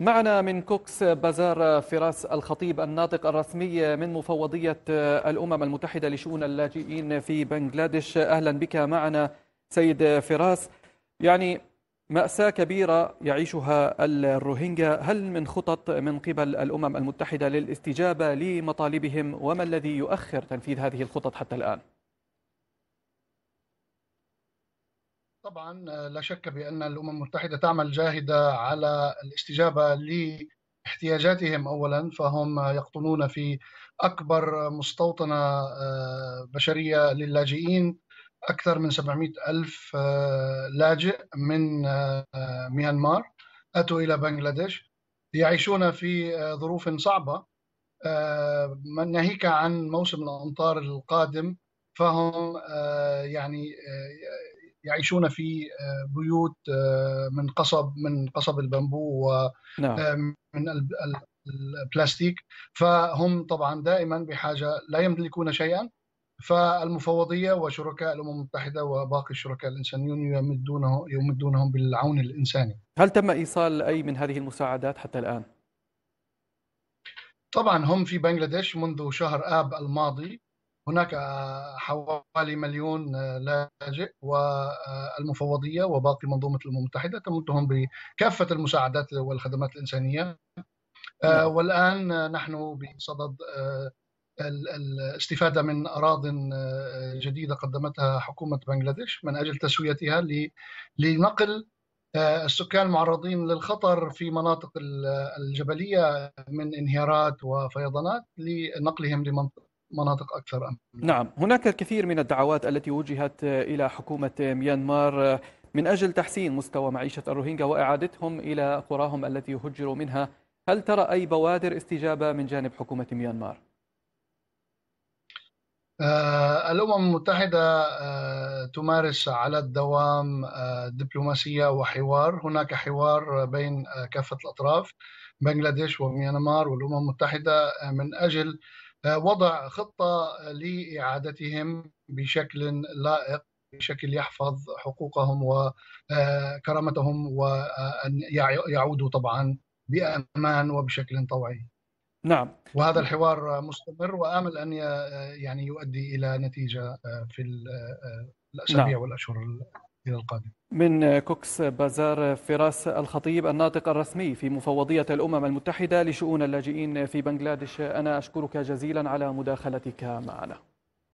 معنا من كوكس بازار فراس الخطيب الناطق الرسمي من مفوضية الأمم المتحدة لشؤون اللاجئين في بنغلاديش أهلا بك معنا سيد فراس يعني مأساة كبيرة يعيشها الروهينجا هل من خطط من قبل الأمم المتحدة للاستجابة لمطالبهم وما الذي يؤخر تنفيذ هذه الخطط حتى الآن؟ طبعا آه، لا شك بان الامم المتحده تعمل جاهده على الاستجابه لاحتياجاتهم اولا فهم يقطنون في اكبر مستوطنه آه، بشريه للاجئين اكثر من 700 الف آه، لاجئ من ميانمار اتوا الى بنغلاديش يعيشون في ظروف صعبه ناهيك عن موسم الامطار القادم فهم يعني يعيشون في آه، بيوت آه، من قصب من قصب البامبو ومن نعم. آه، البلاستيك فهم طبعا دائما بحاجه لا يملكون شيئا فالمفوضيه وشركاء الامم المتحده وباقي الشركاء الانسانيون يمدونه يمدونهم بالعون الانساني. هل تم ايصال اي من هذه المساعدات حتى الان؟ طبعا هم في بنغلاديش منذ شهر اب الماضي هناك آه، حوالي مليون آه، لاجئ والمفوضيه وباقي منظومه الامم المتحده تمدهم بكافه المساعدات والخدمات الانسانيه آه، نعم. والان نحن بصدد الاستفاده من اراض جديده قدمتها حكومه بنغلاديش من اجل تسويتها لنقل السكان المعرضين للخطر في مناطق الجبليه من انهيارات وفيضانات لنقلهم لمنطقه مناطق أكثر أم. نعم هناك الكثير من الدعوات التي وجهت إلى حكومة ميانمار من أجل تحسين مستوى معيشة الروهينجا وإعادتهم إلى قراهم التي هجروا منها هل ترى أي بوادر استجابة من جانب حكومة ميانمار؟ آه، الأمم المتحدة آه، تمارس على الدوام آه، دبلوماسية وحوار هناك حوار بين كافة الأطراف بنغلاديش وميانمار والأمم المتحدة من أجل وضع خطة لإعادتهم بشكل لائق بشكل يحفظ حقوقهم وكرامتهم آه، وأن يعودوا طبعا بأمان وبشكل طوعي نعم وهذا الحوار مستمر وآمل أن يعني يؤدي إلى نتيجة آه، في آه، الأسابيع نعم. والأشهر القادمة من كوكس بازار فراس الخطيب الناطق الرسمي في مفوضية الأمم المتحدة لشؤون اللاجئين في بنغلاديش أنا أشكرك جزيلا على مداخلتك معنا